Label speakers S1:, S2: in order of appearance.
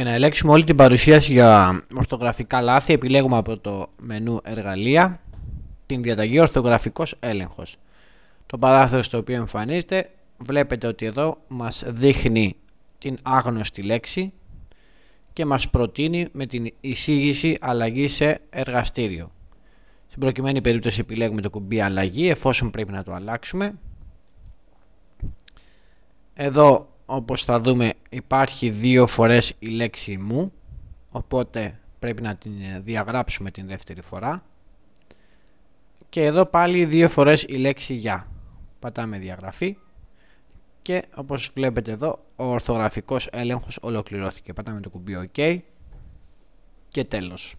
S1: Για να ελέγξουμε όλη την παρουσίαση για ορθογραφικά λάθη, επιλέγουμε από το μενού Εργαλεία την διαταγή Ορθογραφικός έλεγχος. Το παράθυρο στο οποίο εμφανίζεται βλέπετε ότι εδώ μας δείχνει την άγνωστη λέξη και μας προτείνει με την εισήγηση αλλαγή σε εργαστήριο. Στην προκειμένη περίπτωση επιλέγουμε το κουμπί αλλαγή εφόσον πρέπει να το αλλάξουμε. Εδώ όπως θα δούμε υπάρχει δύο φορές η λέξη μου οπότε πρέπει να την ε, διαγράψουμε την δεύτερη φορά και εδώ πάλι δύο φορές η λέξη για πατάμε διαγραφή και όπως βλέπετε εδώ ο ορθογραφικός έλεγχος ολοκληρώθηκε πατάμε το κουμπί OK και τέλος